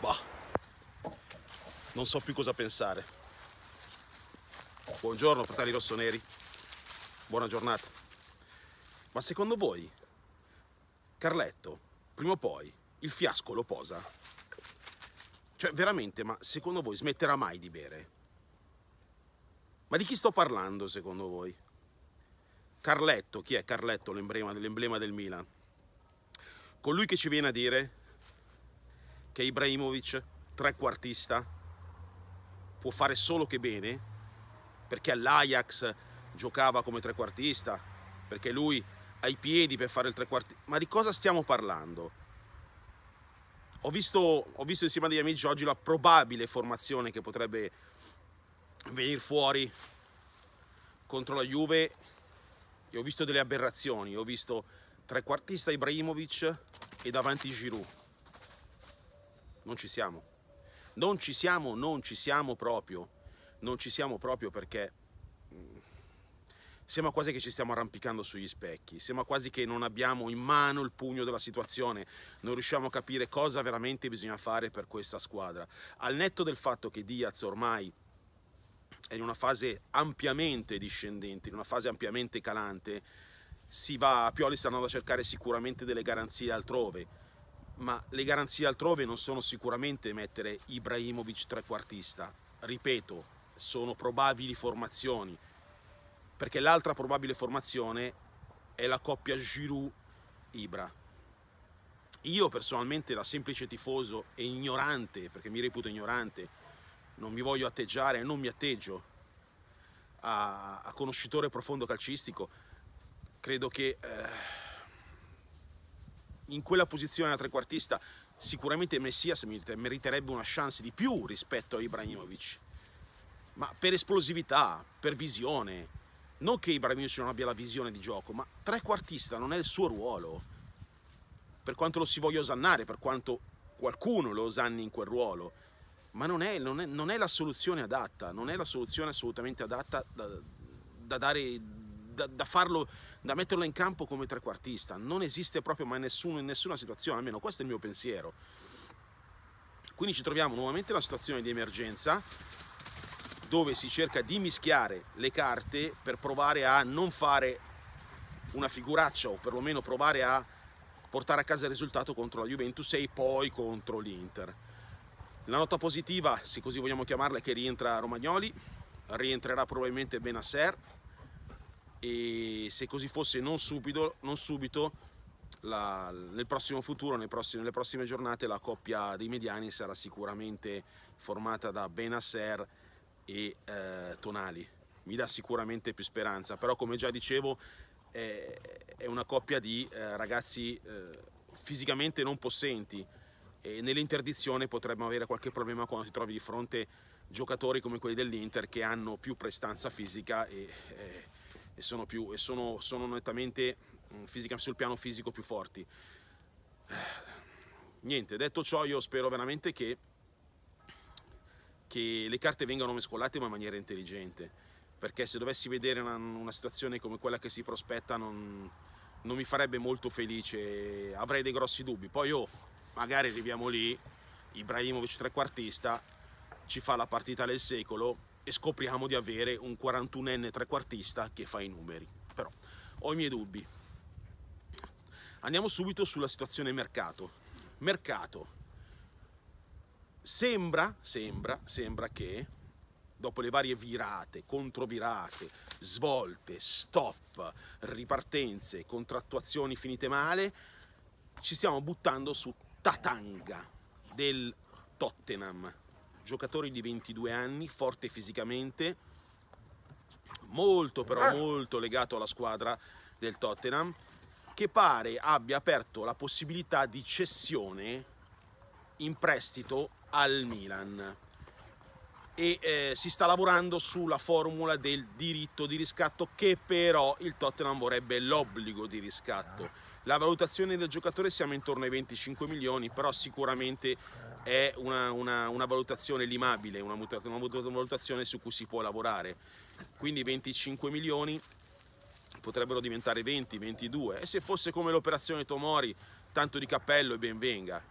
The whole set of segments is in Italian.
Bah, non so più cosa pensare. Buongiorno, fratelli rossoneri. Buona giornata. Ma secondo voi, Carletto, prima o poi, il fiasco lo posa? Cioè, veramente, ma secondo voi smetterà mai di bere? Ma di chi sto parlando, secondo voi? Carletto, chi è Carletto, l'emblema, l'emblema del Milan? Colui che ci viene a dire che Ibrahimovic, trequartista, può fare solo che bene, perché all'Ajax giocava come trequartista, perché lui ha i piedi per fare il trequartista. Ma di cosa stiamo parlando? Ho visto, ho visto insieme agli amici oggi la probabile formazione che potrebbe venire fuori contro la Juve e ho visto delle aberrazioni, ho visto trequartista Ibrahimovic e davanti Giroud non ci siamo. Non ci siamo, non ci siamo proprio. Non ci siamo proprio perché mm, sembra quasi che ci stiamo arrampicando sugli specchi, sembra quasi che non abbiamo in mano il pugno della situazione, non riusciamo a capire cosa veramente bisogna fare per questa squadra. Al netto del fatto che Diaz ormai è in una fase ampiamente discendente, in una fase ampiamente calante, si va, Pioli sta andando a cercare sicuramente delle garanzie altrove ma le garanzie altrove non sono sicuramente mettere Ibrahimovic trequartista. Ripeto, sono probabili formazioni, perché l'altra probabile formazione è la coppia Giroud-Ibra. Io personalmente da semplice tifoso e ignorante, perché mi reputo ignorante, non mi voglio atteggiare, non mi atteggio a, a conoscitore profondo calcistico, credo che... Eh, in quella posizione da trequartista sicuramente Messias meriterebbe una chance di più rispetto a Ibrahimovic. Ma per esplosività, per visione, non che Ibrahimovic non abbia la visione di gioco, ma trequartista non è il suo ruolo. Per quanto lo si voglia osannare, per quanto qualcuno lo osanni in quel ruolo, ma non è, non è, non è la soluzione adatta, non è la soluzione assolutamente adatta da, da dare da, da, farlo, da metterlo in campo come trequartista. Non esiste proprio mai nessuno in nessuna situazione, almeno questo è il mio pensiero. Quindi ci troviamo nuovamente in una situazione di emergenza dove si cerca di mischiare le carte per provare a non fare una figuraccia o perlomeno provare a portare a casa il risultato contro la Juventus e poi contro l'Inter. La nota positiva, se così vogliamo chiamarla, è che rientra Romagnoli, rientrerà probabilmente Benasser, e se così fosse non subito, non subito la, nel prossimo futuro, prossimi, nelle prossime giornate, la coppia dei mediani sarà sicuramente formata da Benasser e eh, Tonali. Mi dà sicuramente più speranza, però come già dicevo è, è una coppia di eh, ragazzi eh, fisicamente non possenti e nell'interdizione potremmo avere qualche problema quando ti trovi di fronte giocatori come quelli dell'Inter che hanno più prestanza fisica e eh, e sono, più, e sono, sono nettamente mm, fisica, sul piano fisico più forti. Eh, niente, detto ciò io spero veramente che, che le carte vengano mescolate ma in maniera intelligente perché se dovessi vedere una, una, situazione come quella che si prospetta non, non, mi farebbe molto felice, avrei dei grossi dubbi. Poi oh, magari arriviamo lì, Ibrahimovic trequartista, ci fa la partita del secolo, e scopriamo di avere un 41enne trequartista che fa i numeri. Però ho i miei dubbi. Andiamo subito sulla situazione mercato. Mercato. Sembra, sembra, sembra che dopo le varie virate, controvirate, svolte, stop, ripartenze, contrattuazioni finite male, ci stiamo buttando su Tatanga del Tottenham giocatore di 22 anni, forte fisicamente, molto però ah. molto legato alla squadra del Tottenham, che pare abbia aperto la possibilità di cessione in prestito al Milan e eh, si sta lavorando sulla formula del diritto di riscatto che però il Tottenham vorrebbe l'obbligo di riscatto. La valutazione del giocatore siamo intorno ai 25 milioni, però sicuramente è una, una, una valutazione limabile, una, una valutazione su cui si può lavorare. Quindi 25 milioni potrebbero diventare 20, 22 e se fosse come l'operazione Tomori, tanto di cappello e benvenga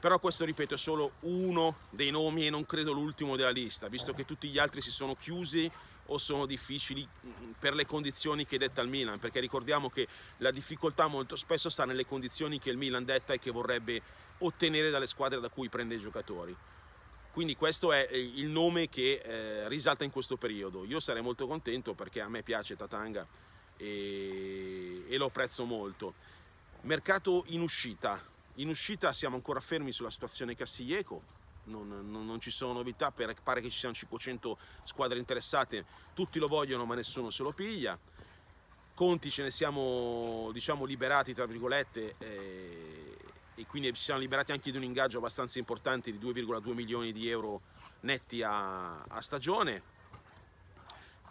però questo ripeto è solo uno dei nomi e non credo l'ultimo della lista, visto che tutti gli altri si sono chiusi o sono difficili mm, per le condizioni che detta il Milan, perché ricordiamo che la difficoltà molto spesso sta nelle condizioni che il Milan detta e che vorrebbe ottenere dalle squadre da cui prende i giocatori. Quindi questo è eh, il nome che eh, risalta in questo periodo. Io sarei molto contento perché a me piace Tatanga e, e lo apprezzo molto. Mercato in uscita, in uscita siamo ancora fermi sulla situazione Castiglieco, non, non, non, ci sono novità, pare che ci siano 500 squadre interessate, tutti lo vogliono ma nessuno se lo piglia. Conti ce ne siamo diciamo, liberati, tra virgolette, eh, e quindi ci siamo liberati anche di un ingaggio abbastanza importante di 2,2 milioni di euro netti a, a stagione.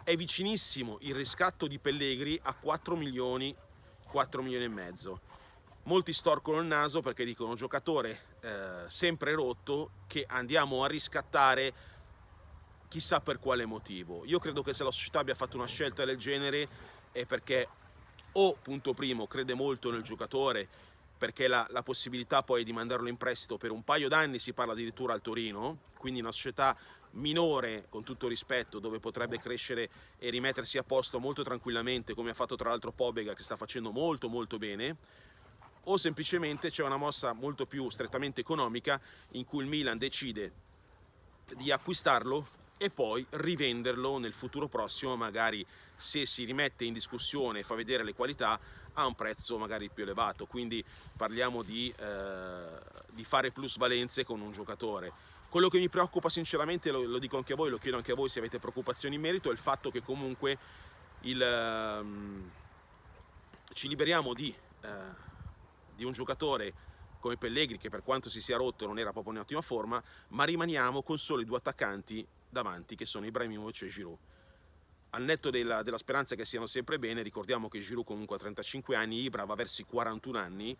È vicinissimo il riscatto di Pellegri a 4 milioni, 4 milioni e mezzo Molti storcono il naso perché dicono giocatore eh, sempre rotto che andiamo a riscattare chissà per quale motivo. Io credo che se la società abbia fatto una scelta del genere è perché o, punto primo, crede molto nel giocatore perché la, la possibilità poi di mandarlo in prestito per un paio d'anni si parla addirittura al Torino, quindi una società minore con tutto rispetto dove potrebbe crescere e rimettersi a posto molto tranquillamente come ha fatto tra l'altro Pobega che sta facendo molto molto bene o semplicemente c'è una mossa molto più strettamente economica in cui il Milan decide di acquistarlo e poi rivenderlo nel futuro prossimo, magari se si rimette in discussione e fa vedere le qualità, a un prezzo magari più elevato. Quindi parliamo di, eh, di fare plusvalenze con un giocatore. Quello che mi preoccupa sinceramente, lo, lo, dico anche a voi, lo chiedo anche a voi se avete preoccupazioni in merito, è il fatto che comunque il, eh, ci liberiamo di... Eh, di un giocatore come Pellegrini, che per quanto si sia rotto non era proprio in ottima forma, ma rimaniamo con solo i due attaccanti davanti che sono Ibrahimovic e Giroud. Al netto della, della speranza che siano sempre bene, ricordiamo che Giroud comunque ha 35 anni, Ibra va verso i 41 anni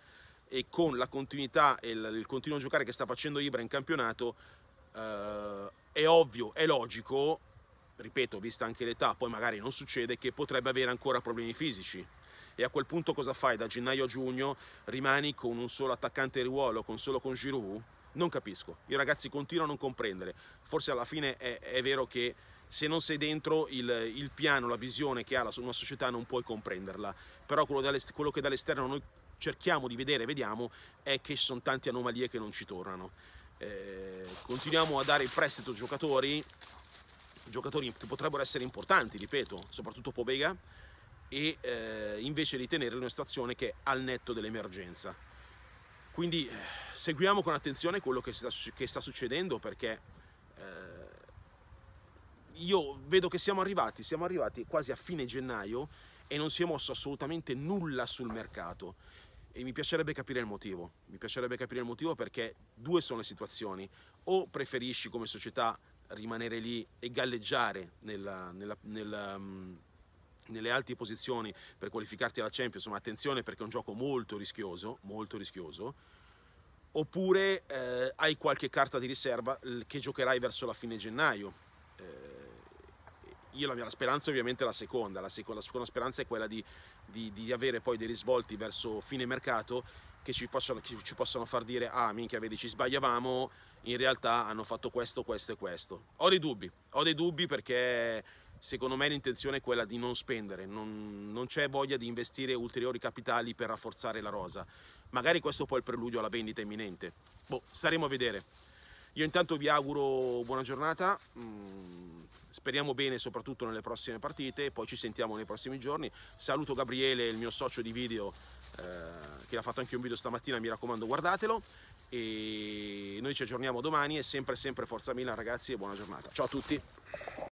e con la continuità e il, il continuo giocare che sta facendo Ibra in campionato eh, è ovvio, è logico, ripeto, vista anche l'età, poi magari non succede, che potrebbe avere ancora problemi fisici e a quel punto cosa fai? Da gennaio a giugno rimani con un solo attaccante ruolo, con solo con Giroud? Non capisco, i ragazzi continuano a non comprendere, forse alla fine è, è vero che se non sei dentro il, il, piano, la visione che ha la, una società non puoi comprenderla, però quello, quello che dall'esterno noi cerchiamo di vedere, vediamo, è che ci sono tante anomalie che non ci tornano. Eh, continuiamo a dare in prestito giocatori, giocatori che potrebbero essere importanti, ripeto, soprattutto Pobega, e eh, invece di tenerli in una situazione che è al netto dell'emergenza. Quindi eh, seguiamo con attenzione quello che sta, che sta succedendo perché eh, io vedo che siamo arrivati, siamo arrivati quasi a fine gennaio e non si è mosso assolutamente nulla sul mercato e mi piacerebbe capire il motivo. Mi piacerebbe capire il motivo perché due sono le situazioni. O preferisci come società rimanere lì e galleggiare nella, nella, nella mm, nelle alte posizioni per qualificarti alla Champions, insomma attenzione perché è un gioco molto rischioso, molto rischioso, oppure eh, hai qualche carta di riserva che giocherai verso la fine gennaio. Eh, io la mia speranza ovviamente è la seconda, la seconda, la seconda speranza è quella di, di, di, avere poi dei risvolti verso fine mercato che ci, possano, che ci possano far dire ah minchia vedi ci sbagliavamo, in realtà hanno fatto questo, questo e questo. Ho dei dubbi, ho dei dubbi perché secondo me l'intenzione è quella di non spendere, non, non c'è voglia di investire ulteriori capitali per rafforzare la rosa. Magari questo poi è il preludio alla vendita imminente. Boh, staremo a vedere. Io intanto vi auguro buona giornata, mm, speriamo bene soprattutto nelle prossime partite, poi ci sentiamo nei prossimi giorni. Saluto Gabriele, il mio socio di video, eh, che ha fatto anche un video stamattina, mi raccomando guardatelo. E noi ci aggiorniamo domani e sempre sempre Forza Milan ragazzi e buona giornata. Ciao a tutti!